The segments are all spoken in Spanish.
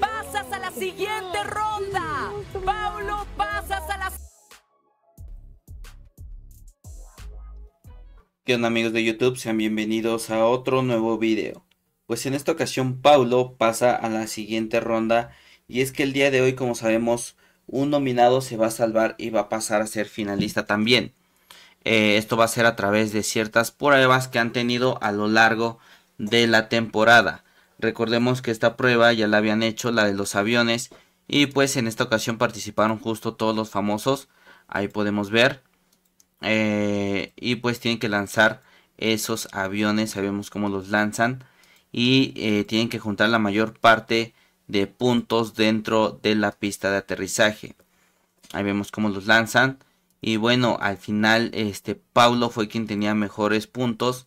Pasas a la siguiente ronda. Paulo, pasas a la... ¿Qué onda amigos de YouTube? Sean bienvenidos a otro nuevo video. Pues en esta ocasión Paulo pasa a la siguiente ronda y es que el día de hoy como sabemos un nominado se va a salvar y va a pasar a ser finalista también. Eh, esto va a ser a través de ciertas pruebas que han tenido a lo largo de la temporada. Recordemos que esta prueba ya la habían hecho, la de los aviones, y pues en esta ocasión participaron justo todos los famosos, ahí podemos ver, eh, y pues tienen que lanzar esos aviones, sabemos cómo los lanzan, y eh, tienen que juntar la mayor parte de puntos dentro de la pista de aterrizaje. Ahí vemos cómo los lanzan. Y bueno, al final este Paulo fue quien tenía mejores puntos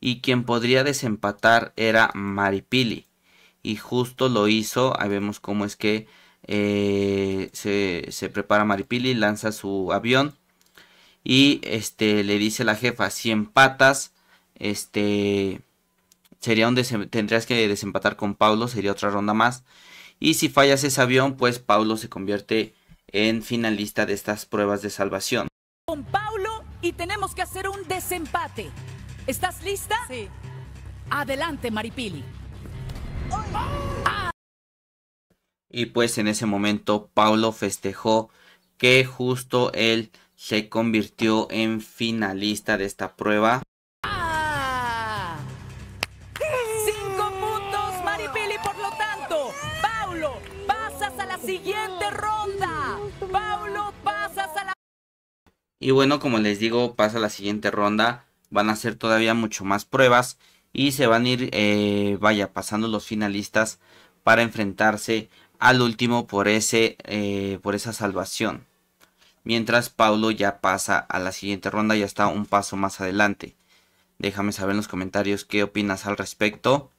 y quien podría desempatar era Maripili. Y justo lo hizo, ahí vemos cómo es que eh, se, se, prepara Maripili, lanza su avión y este, le dice a la jefa, si empatas, este, sería tendrías que desempatar con Paulo, sería otra ronda más. Y si fallas ese avión, pues Paulo se convierte en finalista de estas pruebas de salvación. Con Paulo y tenemos que hacer un desempate. ¿Estás lista? Sí. Adelante, Maripili. Ah. Y pues en ese momento Paulo festejó que justo él se convirtió en finalista de esta prueba. Ah. Cinco puntos, Maripili, por lo tanto, Paulo, pasas a la siguiente ronda. Paulo, pasas a la... Y bueno, como les digo, pasa a la siguiente ronda van a hacer todavía mucho más pruebas y se van a ir, eh, vaya, pasando los finalistas para enfrentarse al último por, ese, eh, por esa salvación. Mientras Paulo ya pasa a la siguiente ronda, ya está un paso más adelante. Déjame saber en los comentarios qué opinas al respecto.